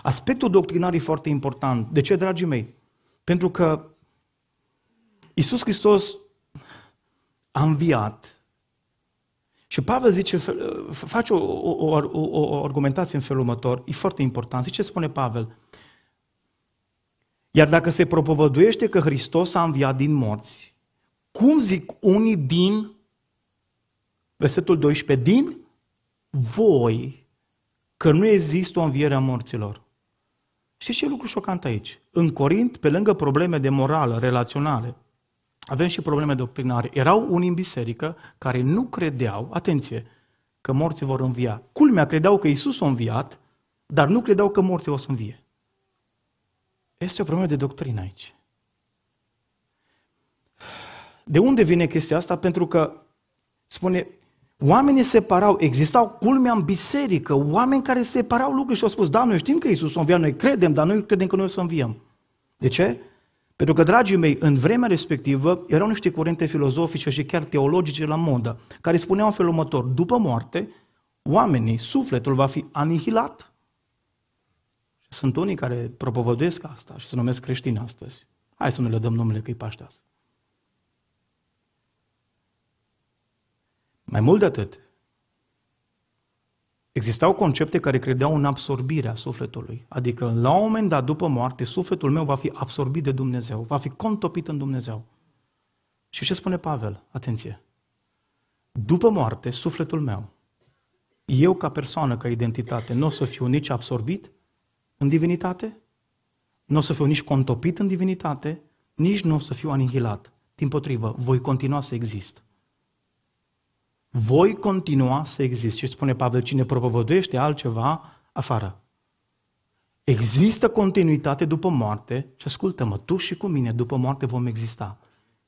Aspectul doctrinar e foarte important. De ce, dragii mei? Pentru că Isus Hristos a înviat. Și Pavel zice, face o, o, o, o argumentație în felul următor, e foarte important. Zice, spune Pavel, iar dacă se propovăduiește că Hristos a înviat din morți, cum zic unii din, versetul 12, din voi, că nu există o înviere a morților? Și ce lucru șocant aici? În Corint, pe lângă probleme de morală, relaționale, avem și probleme doctrinare. Erau unii în biserică care nu credeau, atenție, că morții vor învia. Culmea, credeau că Isus a înviat, dar nu credeau că morții vor să învie. Este o problemă de doctrină aici. De unde vine chestia asta? Pentru că, spune, oamenii separau, existau culmea în biserică, oameni care separau lucruri și au spus, da, noi știm că Isus o învia, noi credem, dar noi credem că noi o să înviem. De ce? Pentru că, dragii mei, în vremea respectivă erau niște curente filozofice și chiar teologice la modă, care spuneau în felul următor, după moarte, oamenii, sufletul va fi anihilat. Sunt unii care propovăduiesc asta și se numesc creștini astăzi. Hai să nu le dăm numele că-i Paștea Mai mult de atât, Existau concepte care credeau în absorbirea sufletului, adică la un moment dat după moarte, sufletul meu va fi absorbit de Dumnezeu, va fi contopit în Dumnezeu. Și ce spune Pavel? Atenție! După moarte, sufletul meu, eu ca persoană, ca identitate, nu o să fiu nici absorbit în divinitate, nu o să fiu nici contopit în divinitate, nici nu o să fiu anihilat. Din potrivă, voi continua să exist voi continua să existe. Și spune Pavel, cine propovăduiește altceva afară. Există continuitate după moarte și ascultă-mă, tu și cu mine după moarte vom exista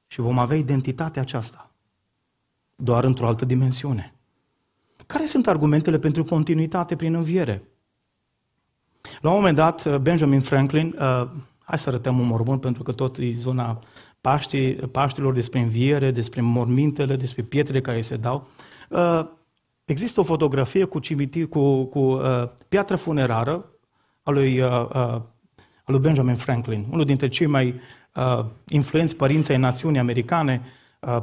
și vom avea identitatea aceasta, doar într-o altă dimensiune. Care sunt argumentele pentru continuitate prin înviere? La un moment dat, Benjamin Franklin, uh, hai să arătăm un mormânt pentru că tot e zona Paștii, Paștilor, despre înviere, despre mormintele, despre pietrele care se dau. Uh, există o fotografie cu, cimitir, cu, cu uh, piatră funerară a lui, uh, a lui Benjamin Franklin, unul dintre cei mai influenți părinți ai națiunii americane,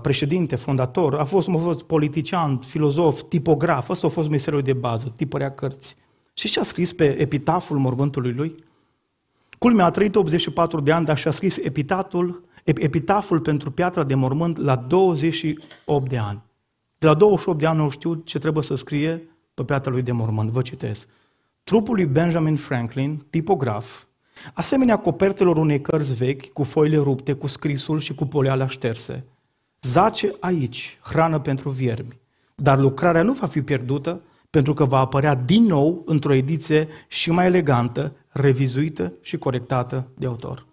președinte, fondator, a fost, a fost politician, filozof, tipograf, ăsta a fost meserul de bază, tipărea cărți. Și ce a scris pe epitaful mormântului lui? Culmea a trăit 84 de ani, dar și-a scris epitatul epitaful pentru piatra de mormânt la 28 de ani. De la 28 de ani nu știu ce trebuie să scrie pe piatra lui de mormânt. Vă citesc. Trupul lui Benjamin Franklin, tipograf, asemenea copertelor unei cărți vechi, cu foile rupte, cu scrisul și cu poleala șterse. Zace aici hrană pentru viermi, dar lucrarea nu va fi pierdută pentru că va apărea din nou într-o ediție și mai elegantă, revizuită și corectată de autor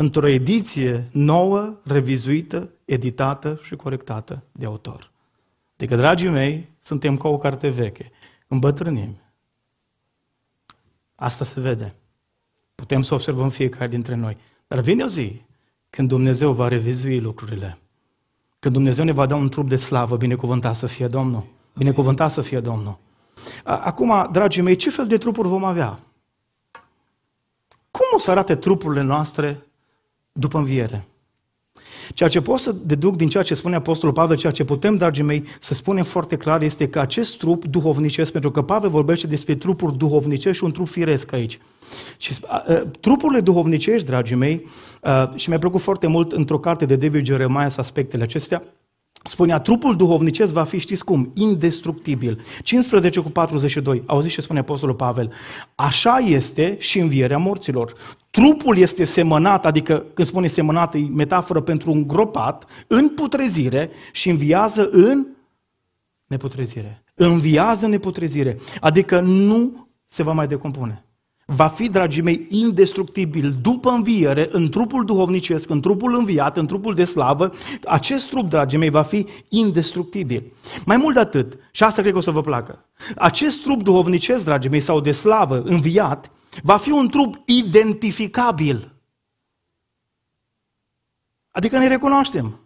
într-o ediție nouă, revizuită, editată și corectată de autor. Adică, dragii mei, suntem ca o carte veche. Îmbătrânim. Asta se vede. Putem să observăm fiecare dintre noi. Dar vine o zi când Dumnezeu va revizui lucrurile. Când Dumnezeu ne va da un trup de slavă, binecuvântat să fie Domnul. Binecuvântat să fie Domnul. Acum, dragii mei, ce fel de trupuri vom avea? Cum o să arate trupurile noastre după înviere. Ceea ce pot să deduc din ceea ce spune Apostolul Pavel, ceea ce putem, dragii mei, să spunem foarte clar, este că acest trup duhovnicesc, pentru că Pavel vorbește despre trupuri duhovnicești și un trup firesc aici. Și uh, trupurile duhovnicești, dragii mei, uh, și mi-a plăcut foarte mult într-o carte de David Jeremiah aspectele acestea, Spunea, trupul duhovnicesc va fi, știți cum, indestructibil. 15 cu 42, auziți ce spune Apostolul Pavel? Așa este și învierea morților. Trupul este semănat, adică când spune semănat, e metaforă pentru gropat, în putrezire și înviază în neputrezire. Înviază în neputrezire, adică nu se va mai decompune va fi, dragii mei, indestructibil după înviere, în trupul duhovnicesc, în trupul înviat, în trupul de slavă, acest trup, dragii mei, va fi indestructibil. Mai mult de atât, și asta cred că o să vă placă, acest trup duhovnicesc, dragii mei, sau de slavă, înviat, va fi un trup identificabil. Adică ne recunoaștem.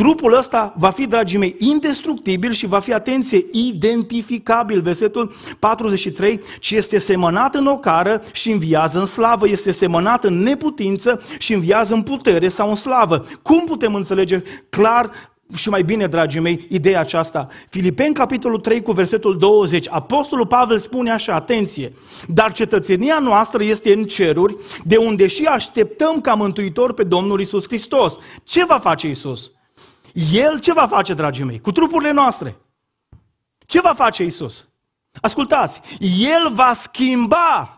Trupul ăsta va fi, dragii mei, indestructibil și va fi, atenție, identificabil. Versetul 43, ci este semănat în ocară și înviază în slavă, este semănat în neputință și înviază în putere sau în slavă. Cum putem înțelege clar și mai bine, dragii mei, ideea aceasta. Filipeni, capitolul 3, cu versetul 20, Apostolul Pavel spune așa, atenție, dar cetățenia noastră este în ceruri, de unde și așteptăm ca mântuitor pe Domnul Isus Hristos. Ce va face Isus? El ce va face, dragii mei, cu trupurile noastre? Ce va face Isus? Ascultați, El va schimba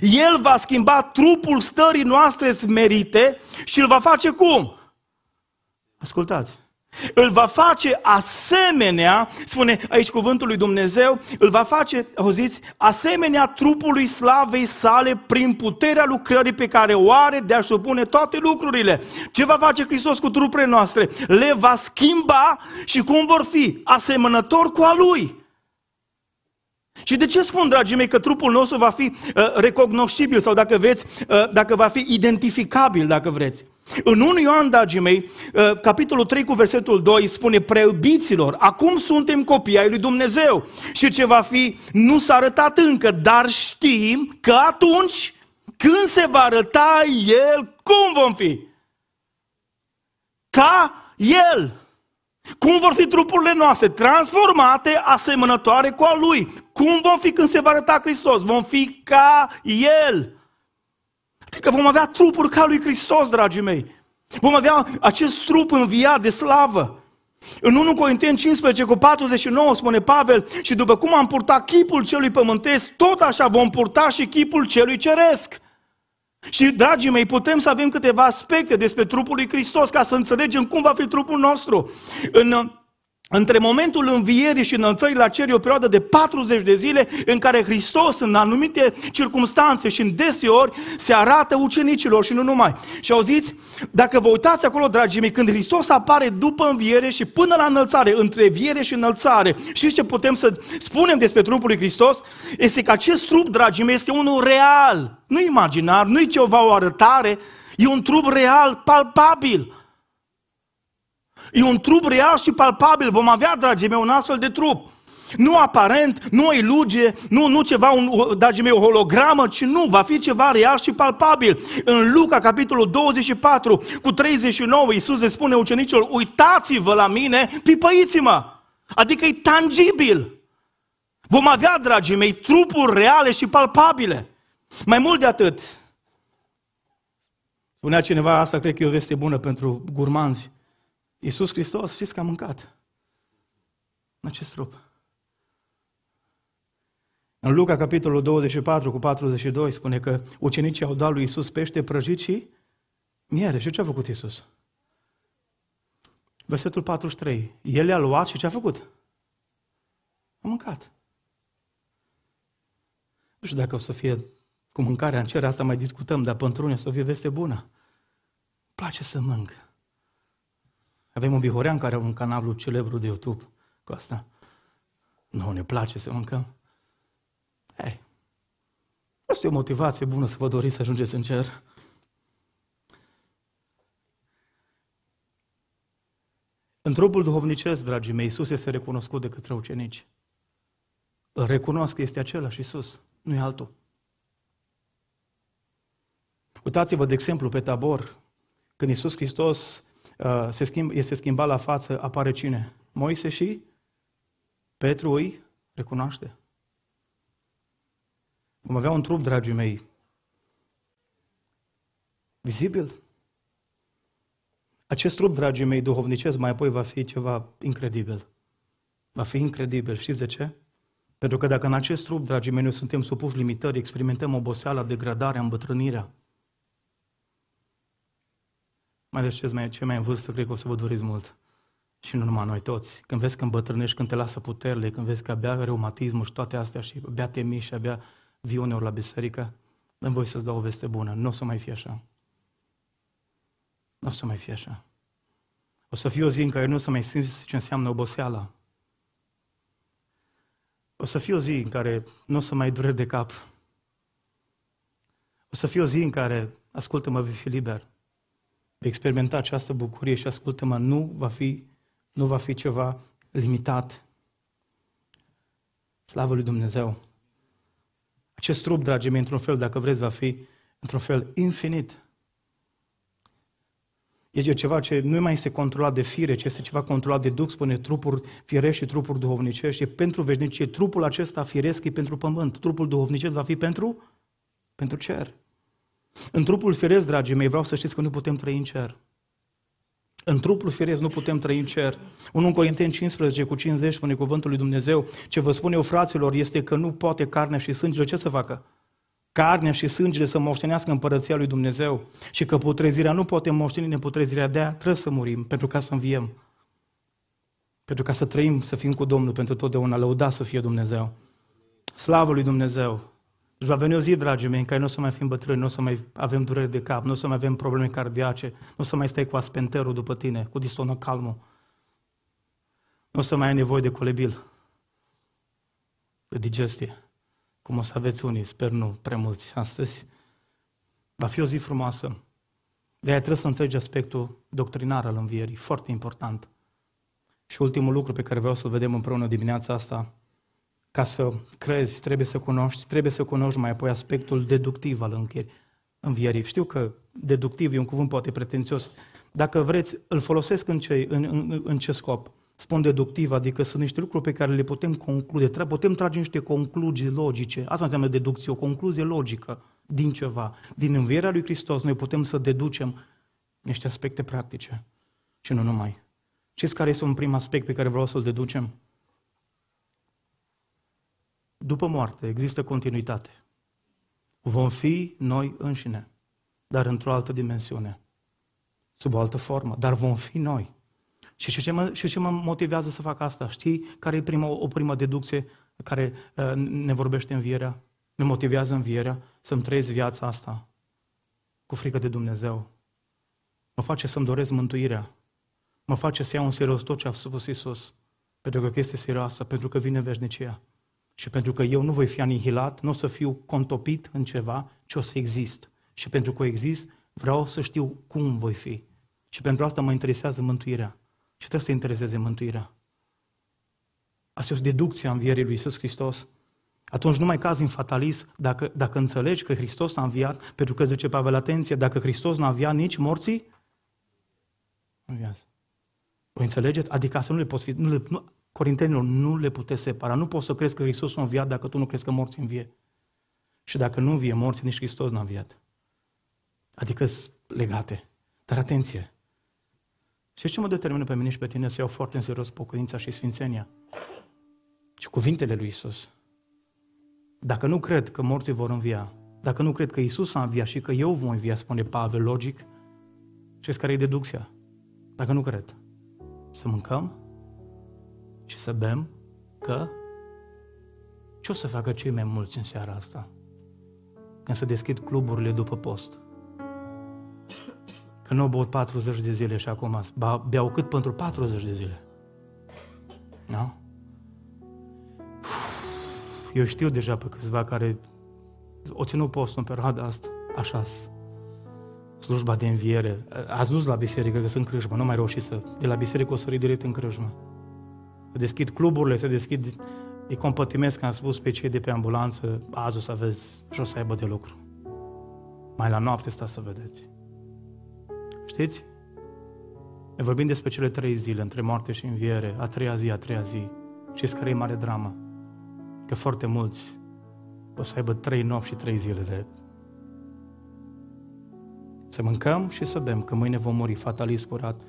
el va schimba trupul stării noastre smerite și îl va face cum? Ascultați. Îl va face asemenea, spune aici cuvântul lui Dumnezeu, îl va face, auziți, asemenea trupului slavei sale prin puterea lucrării pe care o are de a-și opune toate lucrurile. Ce va face Hristos cu trupele noastre? Le va schimba și cum vor fi? Asemănător cu a Lui. Și de ce spun, dragii mei, că trupul nostru va fi uh, recognoscibil sau, dacă veți, uh, dacă va fi identificabil, dacă vreți? În 1 Ioan, dragii mei, uh, capitolul 3 cu versetul 2 spune Preubiților, acum suntem copii ai lui Dumnezeu și ce va fi nu s-a arătat încă, dar știm că atunci când se va arăta El, cum vom fi? Ca El. Cum vor fi trupurile noastre? Transformate, asemănătoare cu a Lui. Cum vom fi când se va arăta Hristos? Vom fi ca El. Adică vom avea trupul ca lui Hristos, dragii mei. Vom avea acest trup înviat de slavă. În 1 Corinteni 15 cu 49 spune Pavel și după cum am purtat chipul celui pământesc, tot așa vom purta și chipul celui ceresc. Și, dragii mei, putem să avem câteva aspecte despre trupul lui Hristos ca să înțelegem cum va fi trupul nostru. În între momentul învierii și înălțării la cer e o perioadă de 40 de zile în care Hristos în anumite circunstanțe și în deseori se arată ucenicilor și nu numai. Și auziți, dacă vă uitați acolo, dragii mei, când Hristos apare după înviere și până la înălțare, între viere și înălțare, și ce putem să spunem despre trupul lui Hristos? Este că acest trup, dragii mei, este unul real, nu imaginar, nu e ceva o arătare, e un trup real, palpabil, E un trup real și palpabil. Vom avea, dragii mei, un astfel de trup. Nu aparent, nu o iluge, nu, nu ceva, un, dragii mei, o hologramă, ci nu, va fi ceva real și palpabil. În Luca, capitolul 24, cu 39, Iisus le spune ucenicilor, uitați-vă la mine, pipăiți-mă. Adică e tangibil. Vom avea, dragii mei, trupuri reale și palpabile. Mai mult de atât, spunea cineva, asta cred că e o veste bună pentru gurmanzi, Iisus Hristos, știți că a mâncat în acest trup. În Luca, capitolul 24 cu 42, spune că ucenicii au dat lui Iisus pește prăjit și miere. Și ce a făcut Iisus? Versetul 43. El le-a luat și ce a făcut? A mâncat. Nu știu dacă o să fie cu mâncarea în cer, asta mai discutăm, dar pentru unii o să fie veste bună. place să mâncă. Avem un bihorean care are un canal celebru de YouTube cu asta. Nu ne place să mâncăm. Ei, nu e o motivație bună să vă doriți să ajungeți în cer. În trupul duhovnicesc, dragii mei, Iisus este recunoscut de către ucenici. Îl recunosc că este același Iisus, nu e altul. Uitați-vă, de exemplu, pe tabor, când Iisus Hristos Uh, se schimb, este schimbat la față, apare cine? Moise și Petru îi recunoaște. Vom avea un trup, dragii mei, vizibil. Acest trup, dragii mei, duhovnicesc, mai apoi va fi ceva incredibil. Va fi incredibil. Știți de ce? Pentru că dacă în acest trup, dragii mei, noi suntem supuși limitări, experimentăm oboseala, degradarea, îmbătrânirea, mai ales cei mai, cei mai în vârstă, cred că o să vă doriți mult. Și nu numai noi toți. Când vezi că îmbătrânești, când te lasă puterile, când vezi că abia reumatismul și toate astea și abia te miști și abia vii uneori la biserică, dăm voi să-ți dau o veste bună. Nu o să mai fie așa. Nu o să mai fie așa. O să fie o zi în care nu o să mai simți ce înseamnă oboseala. O să fie o zi în care nu o să mai dureri de cap. O să fie o zi în care, ascultă-mă, vei fi liber vei experimenta această bucurie și ascultă-mă, nu va fi, nu va fi ceva limitat. Slavă lui Dumnezeu! Acest trup, dragii mei, într-un fel, dacă vreți, va fi într-un fel infinit. Este ceva ce nu mai este controlat de fire, ci este ceva controlat de Duc, spune trupuri firești și trupuri duhovnicești. E pentru veșnicie. Trupul acesta firesc e pentru pământ. Trupul duhovnicesc va fi pentru, pentru cer. În trupul firesc, dragii mei, vreau să știți că nu putem trăi în cer. În trupul firesc nu putem trăi în cer. 1 Corinteni 15 cu 50 spune cuvântul lui Dumnezeu, ce vă spun eu fraților este că nu poate carnea și sângele ce să facă? Carnea și sângele să moștenească împărăția lui Dumnezeu și că putrezirea nu poate moșteni neputrezirea de a trebuie să murim pentru ca să înviem. Pentru ca să trăim, să fim cu Domnul pentru totdeauna, lăuda să fie Dumnezeu. Slavă lui Dumnezeu! Deci va veni o zi, dragii mei, în care nu o să mai fim bătrâni, nu o să mai avem dureri de cap, nu o să mai avem probleme cardiace, nu o să mai stai cu aspenterul după tine, cu distonocalmul. Nu o să mai ai nevoie de colebil, de digestie, cum o să aveți unii, sper nu prea mulți astăzi. Va fi o zi frumoasă. De aia trebuie să înțelegi aspectul doctrinar al învierii, foarte important. Și ultimul lucru pe care vreau să-l vedem împreună dimineața asta, ca să crezi, trebuie să cunoști, trebuie să cunoști mai apoi aspectul deductiv al învierii. Știu că deductiv e un cuvânt poate pretențios. Dacă vreți, îl folosesc în ce, în, în, în ce scop? Spun deductiv, adică sunt niște lucruri pe care le putem conclude, putem trage niște concluzii logice. Asta înseamnă deducție, o concluzie logică din ceva. Din învierea lui Hristos noi putem să deducem niște aspecte practice și nu numai. Știți care este un prim aspect pe care vreau să-l deducem? după moarte există continuitate. Vom fi noi înșine, dar într-o altă dimensiune, sub o altă formă, dar vom fi noi. Și ce, mă, și ce mă motivează să fac asta? Știi care e prima, o primă deducție care uh, ne vorbește învierea? Ne motivează învierea să-mi trăiesc viața asta cu frică de Dumnezeu. Mă face să-mi doresc mântuirea. Mă face să iau în serios tot ce a spus Isus. Pentru că este serioasă, pentru că vine veșnicia. Și pentru că eu nu voi fi anihilat, nu o să fiu contopit în ceva, ci o să exist. Și pentru că exist, vreau să știu cum voi fi. Și pentru asta mă interesează mântuirea. Și trebuie să intereseze mântuirea. Asta e o deducție a învierii lui Iisus Hristos. Atunci nu mai cazi în fatalism dacă, dacă înțelegi că Hristos a înviat, pentru că zice Pavel, atenție, dacă Hristos nu a înviat, nici morții înviază. O înțelegeți? Adică asta nu le poți fi, nu le, nu, Corintenilor, nu le puteți separa. Nu poți să crezi că Hristos a înviat dacă tu nu crezi că morți învie. Și dacă nu învie morți, nici Hristos n-a înviat. Adică sunt legate. Dar atenție! Și ce mă determină pe mine și pe tine să iau foarte în serios pocăința și sfințenia? Și cuvintele lui Isus. Dacă nu cred că morții vor învia, dacă nu cred că Isus a înviat și că eu voi învia, spune Pavel logic, știți care e deducția? Dacă nu cred, să mâncăm, și să bem că ce o să facă cei mai mulți în seara asta când se deschid cluburile după post? Că nu băut 40 de zile și acum ba, beau cât pentru 40 de zile. Nu? Da? Eu știu deja pe câțiva care o ținut postul în perioada asta, așa slujba de înviere. Ați dus la biserică, că sunt crâșmă, nu mai reușit să... De la biserică o sări direct în crâșmă. Se deschid cluburile, se deschid... Îi compătimesc, am spus, pe cei de pe ambulanță, azi o să aveți și o să aibă de lucru. Mai la noapte sta să vedeți. Știți? Ne vorbim despre cele trei zile, între moarte și înviere, a treia zi, a treia zi. Știți care e mare dramă? Că foarte mulți o să aibă trei nopți și trei zile de să mâncăm și să bem, că mâine vom muri, fatalist curat,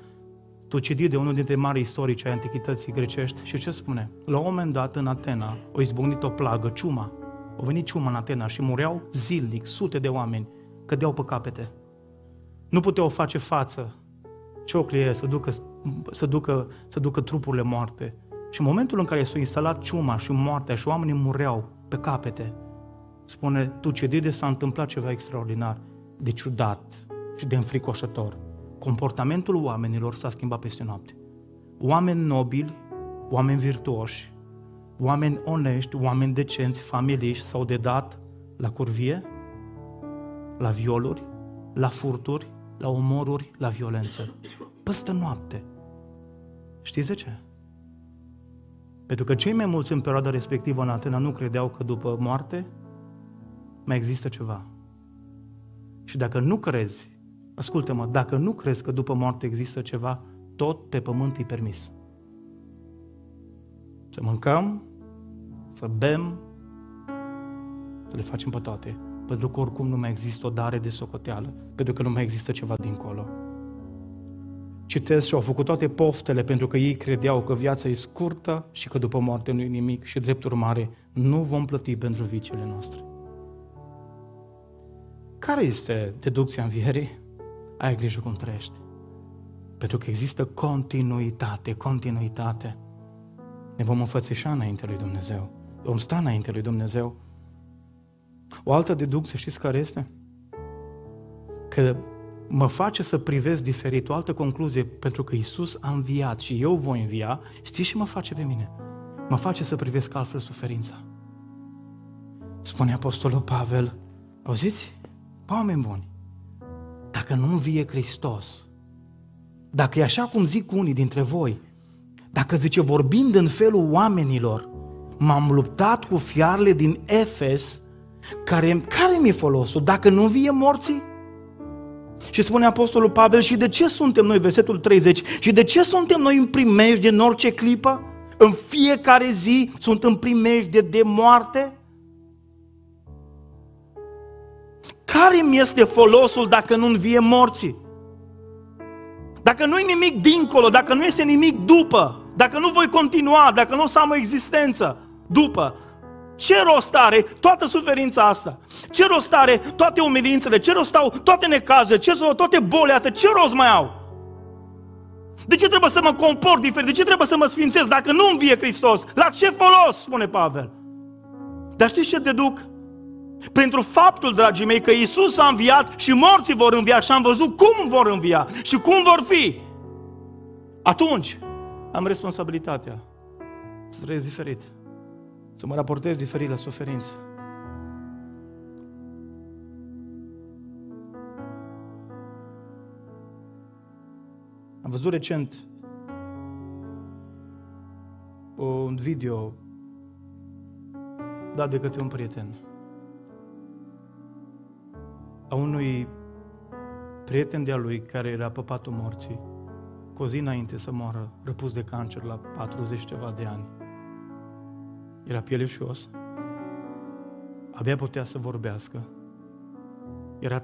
Tucidid de unul dintre mari istorici ai antichității grecești și ce spune? La un moment dat în Atena o izbucnit o plagă, ciuma. O venit ciuma în Atena și mureau zilnic sute de oameni, cădeau pe capete. Nu puteau face față cioclie să ducă, să ducă, să ducă trupurile moarte. Și în momentul în care s-a instalat ciuma și moartea și oamenii mureau pe capete, spune Tucidide s-a întâmplat ceva extraordinar, de ciudat și de înfricoșător comportamentul oamenilor s-a schimbat peste noapte. Oameni nobili, oameni virtuoși, oameni onești, oameni decenți, familiști s-au dedat la curvie, la violuri, la furturi, la omoruri, la violență. Păstă noapte. Știți de ce? Pentru că cei mai mulți în perioada respectivă în Atena nu credeau că după moarte mai există ceva. Și dacă nu crezi Ascultă-mă, dacă nu crezi că după moarte există ceva, tot pe pământ e permis. Să mâncăm, să bem, să le facem pe toate. Pentru că oricum nu mai există o dare de socoteală, pentru că nu mai există ceva dincolo. Citesc și au făcut toate poftele pentru că ei credeau că viața e scurtă și că după moarte nu e nimic și drept urmare nu vom plăti pentru vicele noastre. Care este deducția învierii? ai grijă cum trăiești. Pentru că există continuitate, continuitate. Ne vom înfățișa înainte lui Dumnezeu. Vom sta înainte lui Dumnezeu. O altă deducție, știți care este? Că mă face să privesc diferit, o altă concluzie, pentru că Isus a înviat și eu voi învia, știi și mă face pe mine. Mă face să privesc altfel suferința. Spune Apostolul Pavel, auziți? Oameni buni, dacă nu vie Hristos, dacă e așa cum zic unii dintre voi, dacă zice vorbind în felul oamenilor, m-am luptat cu fiarele din Efes, care, care mi-e folosul dacă nu vie morții? Și spune Apostolul Pavel, și de ce suntem noi, versetul 30, și de ce suntem noi în primejde în orice clipă? În fiecare zi sunt în primejde de moarte? care mi este folosul dacă nu învie morții? Dacă nu e nimic dincolo, dacă nu este nimic după, dacă nu voi continua, dacă nu o să am o existență după, ce rost are toată suferința asta? Ce rost are toate umilințele? Ce rost au toate necazurile? Ce rost toate bolile astea? Ce rost mai au? De ce trebuie să mă comport diferit? De ce trebuie să mă sfințesc dacă nu învie Hristos? La ce folos, spune Pavel? Dar știți ce deduc? Pentru faptul, dragii mei, că Isus a înviat și morții vor învia și am văzut cum vor învia și cum vor fi. Atunci am responsabilitatea să trăiesc diferit, să mă raportez diferit la suferință. Am văzut recent un video dat de către un prieten a unui prieten de-a lui care era pe patul morții, cu o zi înainte să moară, răpus de cancer la 40 ceva de ani. Era pieleșios, abia putea să vorbească, era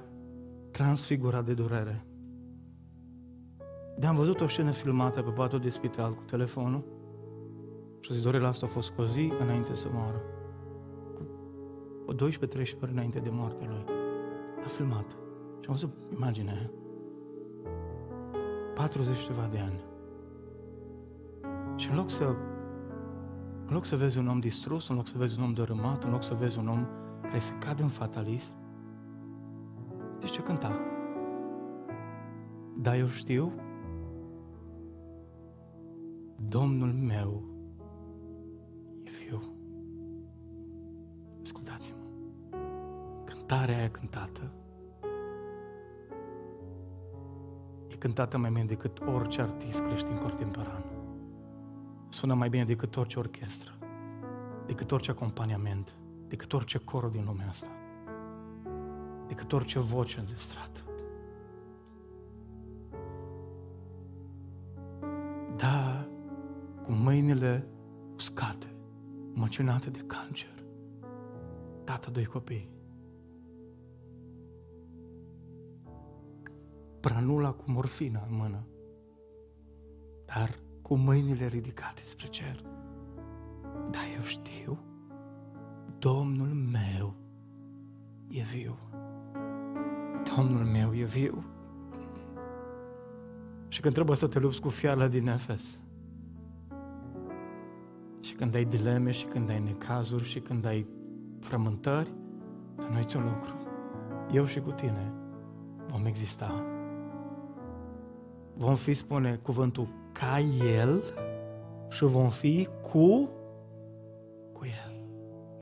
transfigurat de durere. Dar am văzut o scenă filmată pe patul de spital cu telefonul și zis, Dorel, asta a fost cu o zi înainte să moară. Cu 12-13 înainte de moartea lui a filmat și am văzut imaginea aia. 40 ceva de ani. Și în loc să în loc să vezi un om distrus, în loc să vezi un om dărâmat, în loc să vezi un om care se cade în fatalism, deci ce cânta? Da, eu știu, Domnul meu e fiu. Ascultați-mă cântarea aia cântată e cântată mai bine decât orice artist creștin contemporan. Sună mai bine decât orice orchestră, decât orice acompaniament, decât orice cor din lumea asta, decât orice voce înzestrată. Da, cu mâinile uscate, măcinate de cancer, tată doi copii, pranula cu morfina în mână, dar cu mâinile ridicate spre cer. Dar eu știu, Domnul meu e viu. Domnul meu e viu. Și când trebuie să te lupți cu fiala din Efes, și când ai dileme, și când ai necazuri, și când ai frământări, să nu uiți un lucru. Eu și cu tine vom exista vom fi, spune cuvântul, ca El și vom fi cu